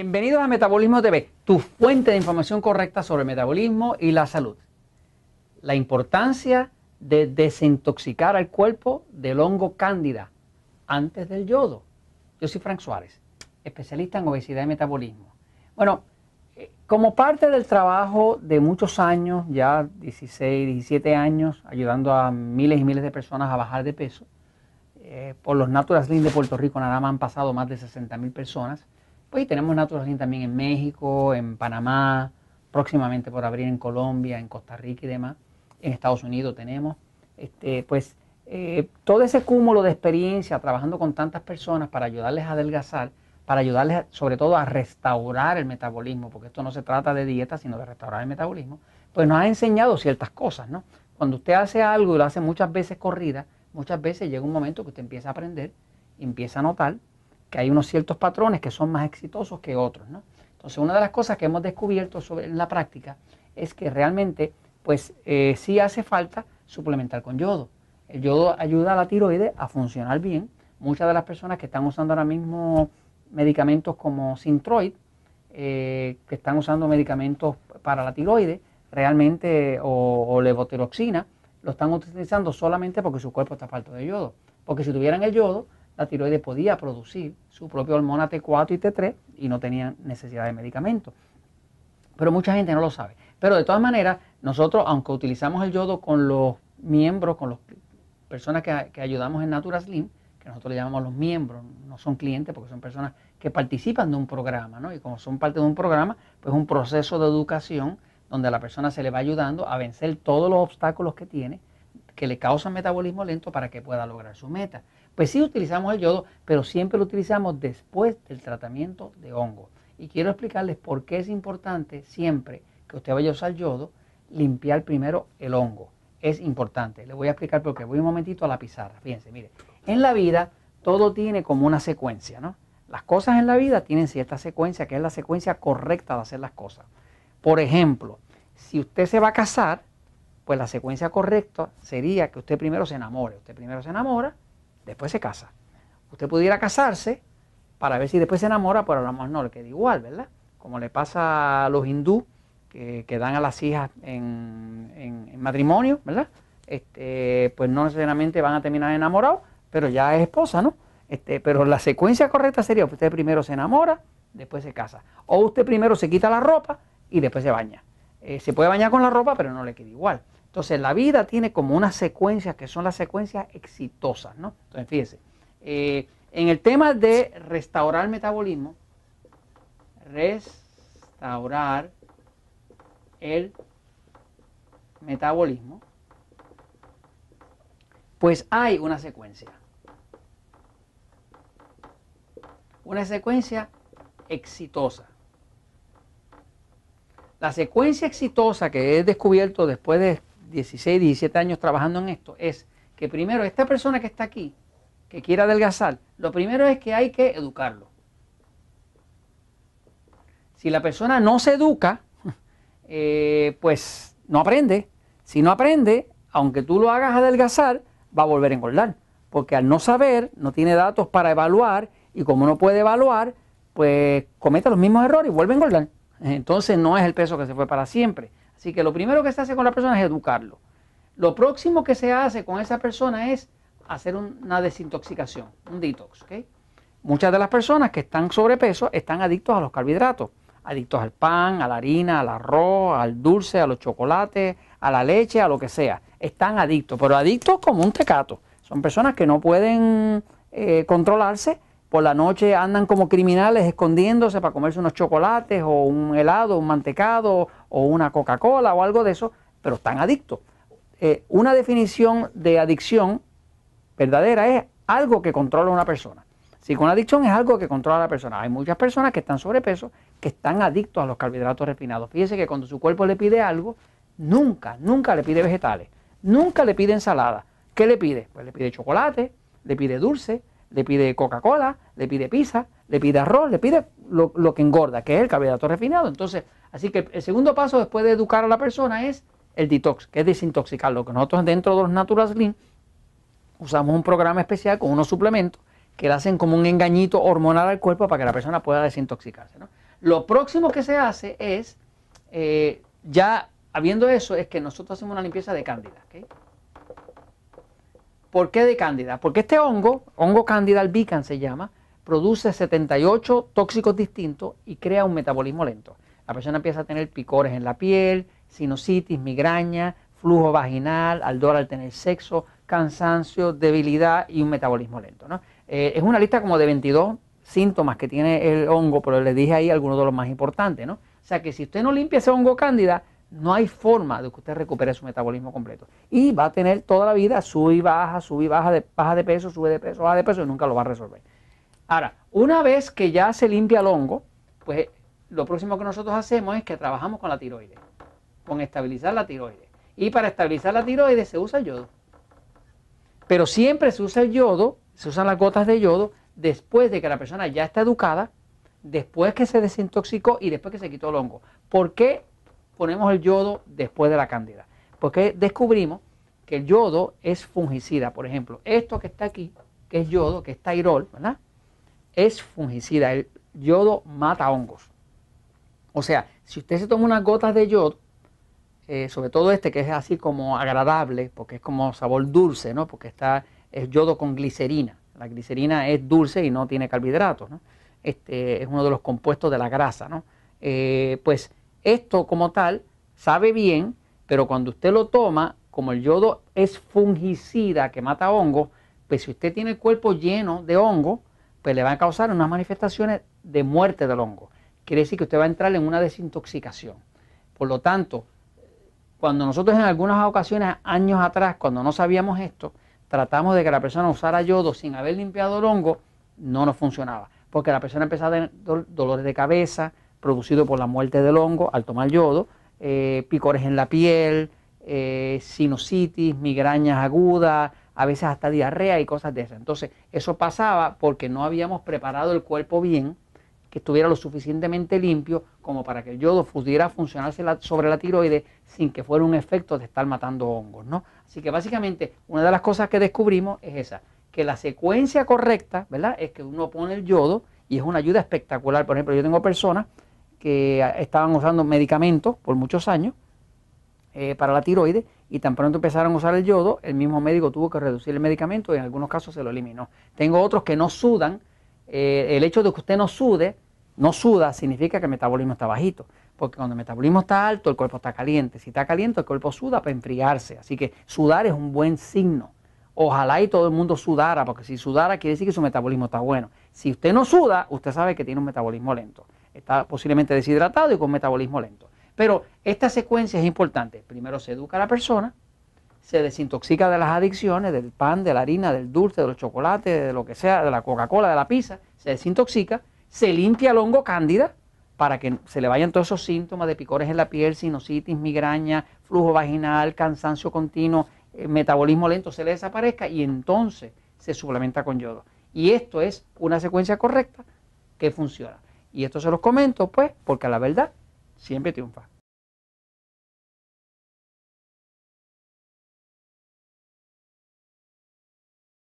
Bienvenidos a Metabolismo TV, tu fuente de información correcta sobre el metabolismo y la salud. La importancia de desintoxicar al cuerpo del hongo cándida antes del yodo. Yo soy Frank Suárez, especialista en obesidad y metabolismo. Bueno, eh, como parte del trabajo de muchos años, ya 16, 17 años, ayudando a miles y miles de personas a bajar de peso, eh, por los Natural Slim de Puerto Rico nada más han pasado más de 60 mil personas. Pues tenemos Natural también en México, en Panamá, próximamente por abrir en Colombia, en Costa Rica y demás. En Estados Unidos tenemos. Este, pues eh, todo ese cúmulo de experiencia trabajando con tantas personas para ayudarles a adelgazar, para ayudarles sobre todo a restaurar el metabolismo, porque esto no se trata de dieta, sino de restaurar el metabolismo, pues nos ha enseñado ciertas cosas, ¿no? Cuando usted hace algo y lo hace muchas veces corrida, muchas veces llega un momento que usted empieza a aprender, empieza a notar que hay unos ciertos patrones que son más exitosos que otros. ¿no? Entonces, una de las cosas que hemos descubierto sobre, en la práctica es que realmente, pues eh, sí hace falta suplementar con yodo. El yodo ayuda a la tiroides a funcionar bien. Muchas de las personas que están usando ahora mismo medicamentos como Sintroid, eh, que están usando medicamentos para la tiroides, realmente, o, o lo están utilizando solamente porque su cuerpo está falto de yodo. Porque si tuvieran el yodo, la tiroides podía producir su propia hormona T4 y T3 y no tenían necesidad de medicamentos. Pero mucha gente no lo sabe. Pero de todas maneras, nosotros, aunque utilizamos el yodo con los miembros, con las personas que, ayudamos en Natura Slim, que nosotros le llamamos los miembros, no son clientes porque son personas que participan de un programa, ¿no? Y como son parte de un programa, pues es un proceso de educación donde a la persona se le va ayudando a vencer todos los obstáculos que tiene, que le causan metabolismo lento para que pueda lograr su meta. Pues sí utilizamos el yodo, pero siempre lo utilizamos después del tratamiento de hongo. Y quiero explicarles por qué es importante siempre que usted vaya a usar yodo, limpiar primero el hongo. Es importante. Le voy a explicar porque Voy un momentito a la pizarra. Fíjense, mire. En la vida todo tiene como una secuencia, ¿no? Las cosas en la vida tienen cierta secuencia, que es la secuencia correcta de hacer las cosas. Por ejemplo, si usted se va a casar, pues la secuencia correcta sería que usted primero se enamore. Usted primero se enamora, después se casa. Usted pudiera casarse para ver si después se enamora, pero a lo mejor no le queda igual, ¿verdad? Como le pasa a los hindú que, dan a las hijas en, matrimonio, ¿verdad? Este, pues no necesariamente van a terminar enamorados, pero ya es esposa, ¿no? Este, pero la secuencia correcta sería pues, usted primero se enamora, después se casa. O usted primero se quita la ropa y después se baña. Eh, se puede bañar con la ropa, pero no le queda igual. Entonces, la vida tiene como unas secuencias que son las secuencias exitosas, ¿no? Entonces, fíjense, eh, en el tema de restaurar el metabolismo, restaurar el metabolismo, pues hay una secuencia. Una secuencia exitosa. La secuencia exitosa que he descubierto después de 16, 17 años trabajando en esto es que primero esta persona que está aquí, que quiere adelgazar, lo primero es que hay que educarlo. Si la persona no se educa, eh, pues no aprende. Si no aprende, aunque tú lo hagas adelgazar, va a volver a engordar. Porque al no saber, no tiene datos para evaluar y como no puede evaluar, pues comete los mismos errores y vuelve a engordar. Entonces no es el peso que se fue para siempre. Así que lo primero que se hace con la persona es educarlo. Lo próximo que se hace con esa persona es hacer una desintoxicación, un detox. ¿okay? Muchas de las personas que están sobrepeso están adictos a los carbohidratos, adictos al pan, a la harina, al arroz, al dulce, a los chocolates, a la leche, a lo que sea. Están adictos, pero adictos como un tecato. Son personas que no pueden eh, controlarse por la noche andan como criminales escondiéndose para comerse unos chocolates o un helado, un mantecado o una Coca-Cola o algo de eso, pero están adictos. Eh, una definición de adicción verdadera es algo que controla una persona. Si con adicción es algo que controla a la persona. Hay muchas personas que están sobrepeso, que están adictos a los carbohidratos refinados. Fíjese que cuando su cuerpo le pide algo, nunca, nunca le pide vegetales, nunca le pide ensalada. ¿Qué le pide? Pues le pide chocolate, le pide dulce, le pide Coca-Cola, le pide pizza, le pide arroz, le pide lo, que engorda, que es el carbohidrato refinado. Entonces, así que el segundo paso después de educar a la persona es el detox, que es desintoxicarlo. Que nosotros dentro de los Natural Slim usamos un programa especial con unos suplementos que le hacen como un engañito hormonal al cuerpo para que la persona pueda desintoxicarse. Lo próximo que se hace es, eh, ya habiendo eso, es que nosotros hacemos una limpieza de cándida. ¿Por qué de cándida? Porque este hongo, hongo cándida albicans se llama, produce 78 tóxicos distintos y crea un metabolismo lento. La persona empieza a tener picores en la piel, sinusitis, migraña, flujo vaginal, aldor al tener sexo, cansancio, debilidad y un metabolismo lento. ¿no? Eh, es una lista como de 22 síntomas que tiene el hongo, pero les dije ahí algunos de los más importantes. ¿no? O sea que si usted no limpia ese hongo cándida, no hay forma de que usted recupere su metabolismo completo. Y va a tener toda la vida sube y baja, sube y baja, de, baja de peso, sube de peso, baja de peso y nunca lo va a resolver. Ahora, una vez que ya se limpia el hongo, pues lo próximo que nosotros hacemos es que trabajamos con la tiroides, con estabilizar la tiroides. Y para estabilizar la tiroides se usa el yodo. Pero siempre se usa el yodo, se usan las gotas de yodo después de que la persona ya está educada, después que se desintoxicó y después que se quitó el hongo. ¿Por qué ponemos el yodo después de la cándida, Porque descubrimos que el yodo es fungicida. Por ejemplo, esto que está aquí, que es yodo, que es tairol, ¿verdad? Es fungicida. El yodo mata hongos. O sea, si usted se toma unas gotas de yodo, eh, sobre todo este que es así como agradable, porque es como sabor dulce, ¿no? Porque está es yodo con glicerina. La glicerina es dulce y no tiene carbohidratos, ¿no? Este es uno de los compuestos de la grasa, ¿no? Eh, pues esto como tal sabe bien, pero cuando usted lo toma, como el yodo es fungicida que mata hongos, pues si usted tiene el cuerpo lleno de hongo, pues le va a causar unas manifestaciones de muerte del hongo. Quiere decir que usted va a entrar en una desintoxicación. Por lo tanto, cuando nosotros en algunas ocasiones, años atrás, cuando no sabíamos esto, tratamos de que la persona usara yodo sin haber limpiado el hongo, no nos funcionaba. Porque la persona empezaba a tener dolores de cabeza, producido por la muerte del hongo al tomar yodo, eh, picores en la piel, eh, sinusitis, migrañas agudas, a veces hasta diarrea y cosas de esas. Entonces, eso pasaba porque no habíamos preparado el cuerpo bien, que estuviera lo suficientemente limpio como para que el yodo pudiera funcionarse sobre la tiroides sin que fuera un efecto de estar matando hongos, ¿no? Así que básicamente una de las cosas que descubrimos es esa, que la secuencia correcta, ¿verdad? Es que uno pone el yodo y es una ayuda espectacular. Por ejemplo, yo tengo personas que estaban usando medicamentos por muchos años eh, para la tiroides y tan pronto empezaron a usar el yodo, el mismo médico tuvo que reducir el medicamento y en algunos casos se lo eliminó. Tengo otros que no sudan. Eh, el hecho de que usted no sude, no suda, significa que el metabolismo está bajito. Porque cuando el metabolismo está alto, el cuerpo está caliente. Si está caliente, el cuerpo suda para enfriarse. Así que sudar es un buen signo. Ojalá y todo el mundo sudara, porque si sudara quiere decir que su metabolismo está bueno. Si usted no suda, usted sabe que tiene un metabolismo lento. Está posiblemente deshidratado y con metabolismo lento. Pero esta secuencia es importante. Primero se educa a la persona, se desintoxica de las adicciones, del pan, de la harina, del dulce, de los chocolates, de lo que sea, de la Coca-Cola, de la pizza, se desintoxica, se limpia el hongo cándida para que se le vayan todos esos síntomas de picores en la piel, sinusitis, migraña, flujo vaginal, cansancio continuo, eh, metabolismo lento, se le desaparezca y entonces se suplementa con yodo. Y esto es una secuencia correcta que funciona. Y esto se los comento, pues, porque la verdad siempre triunfa.